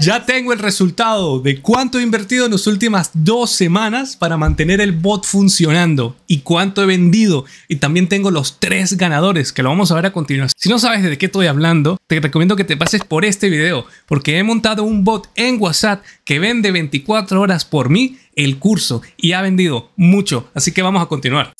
Ya tengo el resultado de cuánto he invertido en las últimas dos semanas para mantener el bot funcionando y cuánto he vendido. Y también tengo los tres ganadores que lo vamos a ver a continuación. Si no sabes de qué estoy hablando, te recomiendo que te pases por este video porque he montado un bot en WhatsApp que vende 24 horas por mí el curso y ha vendido mucho. Así que vamos a continuar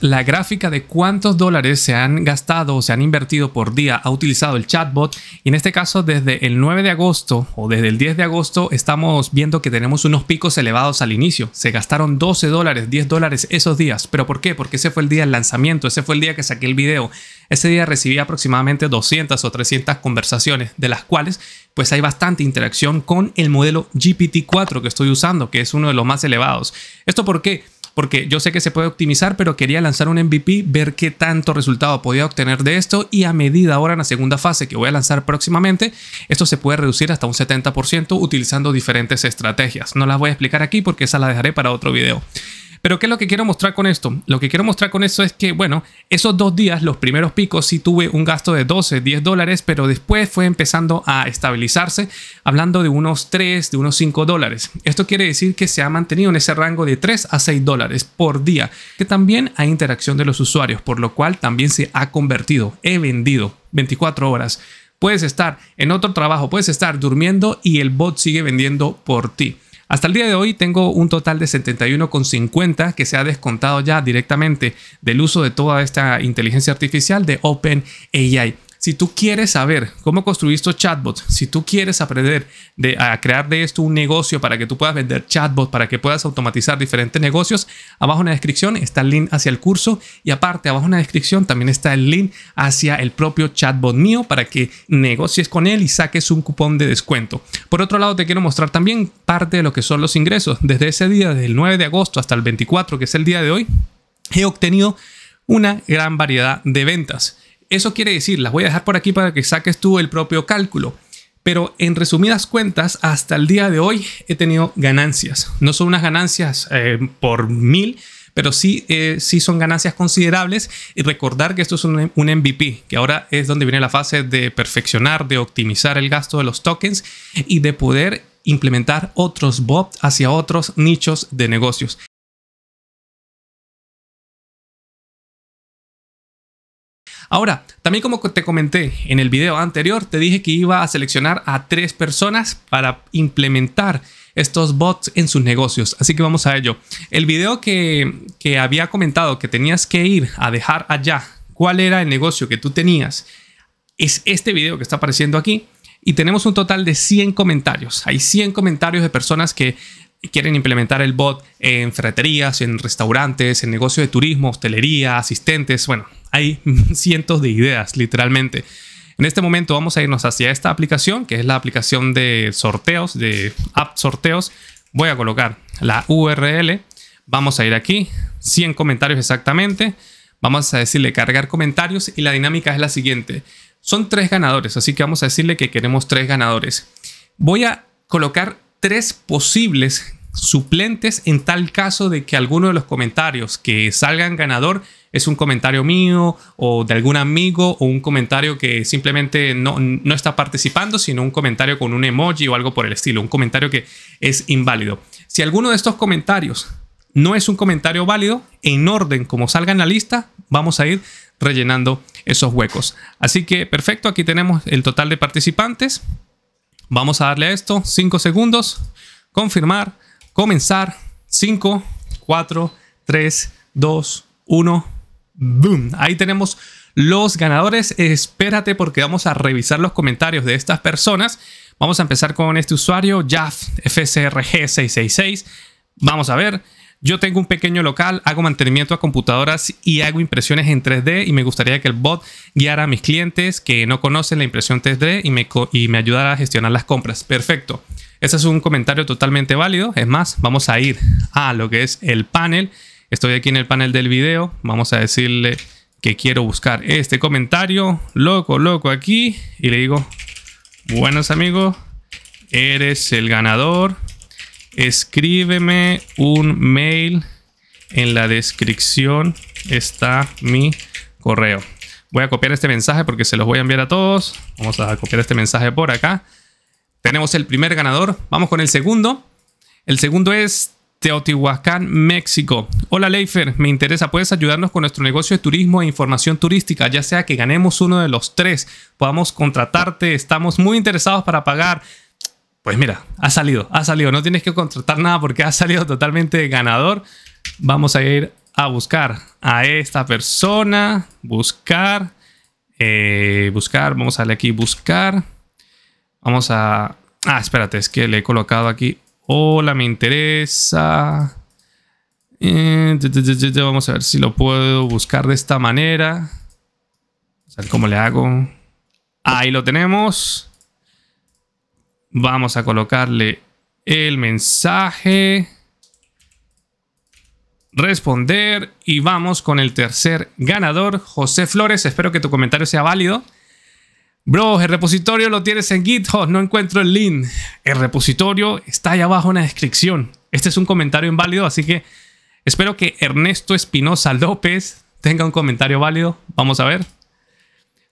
la gráfica de cuántos dólares se han gastado o se han invertido por día ha utilizado el chatbot. Y en este caso, desde el 9 de agosto o desde el 10 de agosto, estamos viendo que tenemos unos picos elevados al inicio. Se gastaron 12 dólares, 10 dólares esos días. ¿Pero por qué? Porque ese fue el día del lanzamiento, ese fue el día que saqué el video. Ese día recibí aproximadamente 200 o 300 conversaciones, de las cuales pues hay bastante interacción con el modelo GPT-4 que estoy usando, que es uno de los más elevados. ¿Esto por qué? porque yo sé que se puede optimizar, pero quería lanzar un MVP, ver qué tanto resultado podía obtener de esto y a medida ahora en la segunda fase que voy a lanzar próximamente, esto se puede reducir hasta un 70% utilizando diferentes estrategias. No las voy a explicar aquí porque esa la dejaré para otro video. Pero ¿qué es lo que quiero mostrar con esto? Lo que quiero mostrar con eso es que, bueno, esos dos días, los primeros picos, sí tuve un gasto de 12, 10 dólares, pero después fue empezando a estabilizarse, hablando de unos 3, de unos 5 dólares. Esto quiere decir que se ha mantenido en ese rango de 3 a 6 dólares por día, que también hay interacción de los usuarios, por lo cual también se ha convertido, he vendido 24 horas. Puedes estar en otro trabajo, puedes estar durmiendo y el bot sigue vendiendo por ti. Hasta el día de hoy tengo un total de 71,50 que se ha descontado ya directamente del uso de toda esta inteligencia artificial de OpenAI. Si tú quieres saber cómo construir estos chatbots, si tú quieres aprender de, a crear de esto un negocio para que tú puedas vender chatbots, para que puedas automatizar diferentes negocios, abajo en la descripción está el link hacia el curso y aparte abajo en la descripción también está el link hacia el propio chatbot mío para que negocies con él y saques un cupón de descuento. Por otro lado, te quiero mostrar también parte de lo que son los ingresos. Desde ese día, desde el 9 de agosto hasta el 24, que es el día de hoy, he obtenido una gran variedad de ventas eso quiere decir, las voy a dejar por aquí para que saques tú el propio cálculo. Pero en resumidas cuentas, hasta el día de hoy he tenido ganancias. No son unas ganancias eh, por mil, pero sí, eh, sí son ganancias considerables. Y recordar que esto es un, MVP, que ahora es donde viene la fase de perfeccionar, de optimizar el gasto de los tokens y de poder implementar otros bots hacia otros nichos de negocios. Ahora, también como te comenté en el video anterior, te dije que iba a seleccionar a tres personas para implementar estos bots en sus negocios. Así que vamos a ello. El video que, había comentado que tenías que ir a dejar allá cuál era el negocio que tú tenías es este video que está apareciendo aquí. Y tenemos un total de 100 comentarios. Hay 100 comentarios de personas que quieren implementar el bot en ferreterías, en restaurantes, en negocios de turismo, hostelería, asistentes, bueno, hay cientos de ideas, literalmente. En este momento vamos a irnos hacia esta aplicación, que es la aplicación de sorteos, de app sorteos. Voy a colocar la URL. Vamos a ir aquí, 100 comentarios exactamente. Vamos a decirle cargar comentarios y la dinámica es la siguiente. Son tres ganadores, así que vamos a decirle que queremos tres ganadores. Voy a colocar tres posibles suplentes en tal caso de que alguno de los comentarios que salgan ganador es un comentario mío o de algún amigo o un comentario que simplemente no, está participando, sino un comentario con un emoji o algo por el estilo, un comentario que es inválido. Si alguno de estos comentarios no es un comentario válido, en orden como salga en la lista, vamos a ir rellenando esos huecos. Así que perfecto, aquí tenemos el total de participantes. Vamos a darle a esto 5 segundos, confirmar comenzar. 5, 4, 3, 2, 1. Boom. Ahí tenemos los ganadores. Espérate porque vamos a revisar los comentarios de estas personas. Vamos a empezar con este usuario, Jaff FSRG666. Vamos a ver. Yo tengo un pequeño local, hago mantenimiento a computadoras y hago impresiones en 3D y me gustaría que el bot guiara a mis clientes que no conocen la impresión 3D y me, y me ayudara a gestionar las compras. Perfecto. Ese es un comentario totalmente válido. Es más, vamos a ir a lo que es el panel. Estoy aquí en el panel del video. Vamos a decirle que quiero buscar este comentario. Loco, loco aquí. Y le digo, buenos amigos, eres el ganador. Escríbeme un mail. En la descripción está mi correo. Voy a copiar este mensaje porque se los voy a enviar a todos. Vamos a copiar este mensaje por acá. Tenemos el primer ganador. Vamos con el segundo. El segundo es Teotihuacán, México. Hola Leifer, me interesa, ¿puedes ayudarnos con nuestro negocio de turismo e información turística? Ya sea que ganemos uno de los tres, podamos contratarte, estamos muy interesados para pagar. Pues mira, ha salido, ha salido, no tienes que contratar nada porque ha salido totalmente ganador. Vamos a ir a buscar a esta persona, buscar, eh, buscar, vamos a darle aquí, buscar. Vamos a... Ah, espérate, es que le he colocado aquí. Hola, me interesa. Eh, vamos a ver si lo puedo buscar de esta manera. A ver cómo le hago. Ahí lo tenemos. Vamos a colocarle el mensaje. Responder. Y vamos con el tercer ganador, José Flores. Espero que tu comentario sea válido. Bro, el repositorio lo tienes en GitHub, no encuentro el link. El repositorio está ahí abajo en la descripción. Este es un comentario inválido, así que espero que Ernesto Espinosa López tenga un comentario válido. Vamos a ver.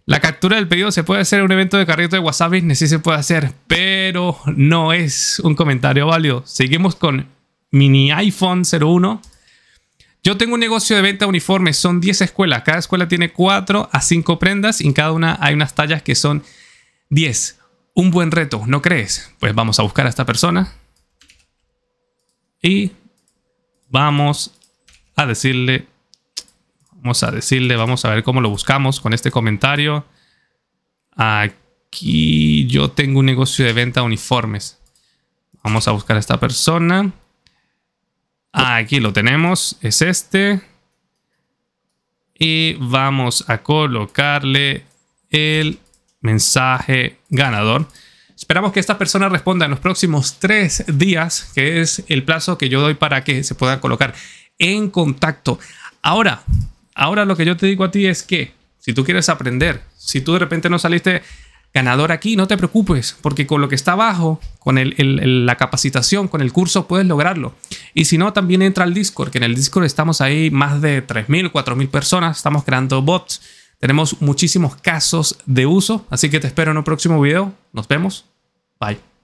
La captura del pedido se puede hacer en un evento de carrito de WhatsApp Business, sí se puede hacer, pero no es un comentario válido. Seguimos con mini iPhone 01. Yo tengo un negocio de venta de uniformes, son 10 escuelas, cada escuela tiene 4 a 5 prendas y en cada una hay unas tallas que son 10. Un buen reto, ¿no crees? Pues vamos a buscar a esta persona y vamos a decirle, vamos a decirle, vamos a ver cómo lo buscamos con este comentario. Aquí yo tengo un negocio de venta de uniformes. Vamos a buscar a esta persona. Aquí lo tenemos, es este. Y vamos a colocarle el mensaje ganador. Esperamos que esta persona responda en los próximos tres días, que es el plazo que yo doy para que se pueda colocar en contacto. Ahora, ahora lo que yo te digo a ti es que si tú quieres aprender, si tú de repente no saliste ganador aquí, no te preocupes, porque con lo que está abajo, con la capacitación, con el curso, puedes lograrlo. Y si no, también entra al Discord, que en el Discord estamos ahí más de 3.000, 4.000 personas, estamos creando bots, tenemos muchísimos casos de uso, así que te espero en un próximo video, nos vemos, bye.